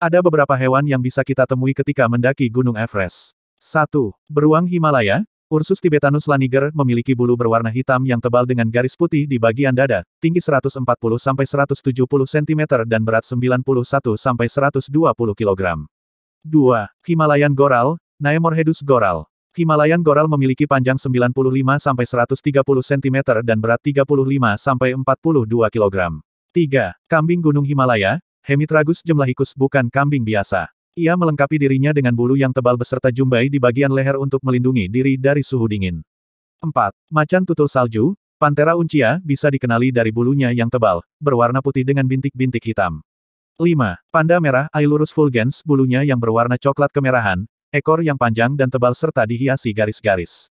Ada beberapa hewan yang bisa kita temui ketika mendaki Gunung Everest. 1. Beruang Himalaya, Ursus Tibetanus laniger memiliki bulu berwarna hitam yang tebal dengan garis putih di bagian dada, tinggi 140-170 cm dan berat 91-120 kg. 2. Himalayan Goral, Naemorhedus Goral. Himalayan Goral memiliki panjang 95-130 cm dan berat 35-42 kg. 3. Kambing Gunung Himalaya, Hemitragus jemlahicus bukan kambing biasa. Ia melengkapi dirinya dengan bulu yang tebal beserta jumbai di bagian leher untuk melindungi diri dari suhu dingin. 4. Macan tutul salju, Panthera uncia, bisa dikenali dari bulunya yang tebal, berwarna putih dengan bintik-bintik hitam. 5. Panda merah, Ailurus fulgens, bulunya yang berwarna coklat kemerahan, ekor yang panjang dan tebal serta dihiasi garis-garis.